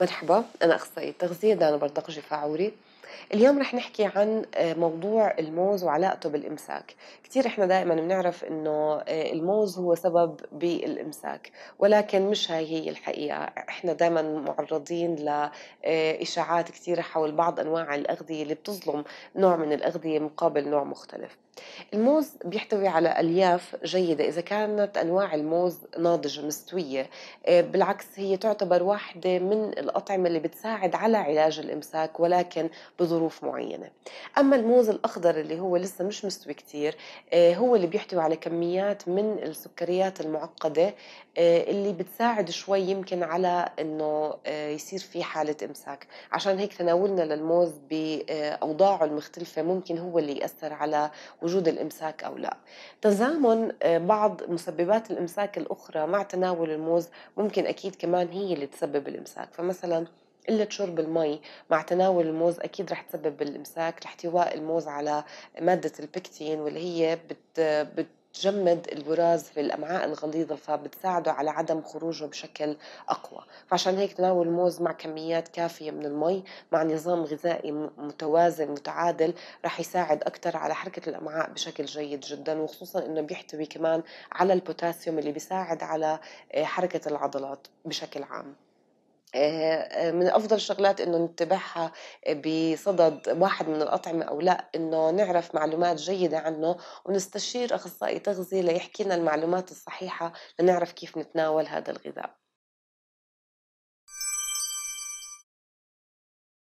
مرحبا أنا أخصائية تغذية دانا برتقجي فاعوري اليوم رح نحكي عن آه، موضوع الموز وعلاقته بالإمساك كثير إحنا دائما بنعرف إنه آه، الموز هو سبب بالإمساك ولكن مش هاي هي الحقيقة إحنا دائما معرضين لإشاعات آه، كثيرة حول بعض أنواع الأغذية اللي بتظلم نوع من الأغذية مقابل نوع مختلف الموز بيحتوي على ألياف جيدة إذا كانت أنواع الموز ناضجة مستوية بالعكس هي تعتبر واحدة من الأطعمة اللي بتساعد على علاج الإمساك ولكن بظروف معينة أما الموز الأخضر اللي هو لسه مش مستوي كتير آه، هو اللي بيحتوي على كميات من السكريات المعقدة آه، اللي بتساعد شوي يمكن على أنه آه، يصير في حالة إمساك عشان هيك تناولنا للموز بأوضاعه المختلفة ممكن هو اللي يأثر على وجود الإمساك أو لا تزامن بعض مسببات الإمساك الأخرى مع تناول الموز ممكن أكيد كمان هي اللي تسبب الإمساك فمثلا مثلا قلة شرب المي مع تناول الموز أكيد رح تسبب بالإمساك احتواء الموز على مادة البكتين واللي هي بت, بت بتجمد البراز في الامعاء الغليظه فبتساعده على عدم خروجه بشكل اقوى، فعشان هيك تناول الموز مع كميات كافيه من المي مع نظام غذائي متوازن متعادل رح يساعد اكثر على حركه الامعاء بشكل جيد جدا وخصوصا انه بيحتوي كمان على البوتاسيوم اللي بيساعد على آه، حركه العضلات بشكل عام. آه، آه، من افضل الشغلات انه نتبعها بصدد واحد من الاطعمه او لا انه نعرف معلومات جيده عنه ونستشير اخصائي تغذيه ليحكي لنا المعلومات الصحيحه لنعرف كيف نتناول هذا الغذاء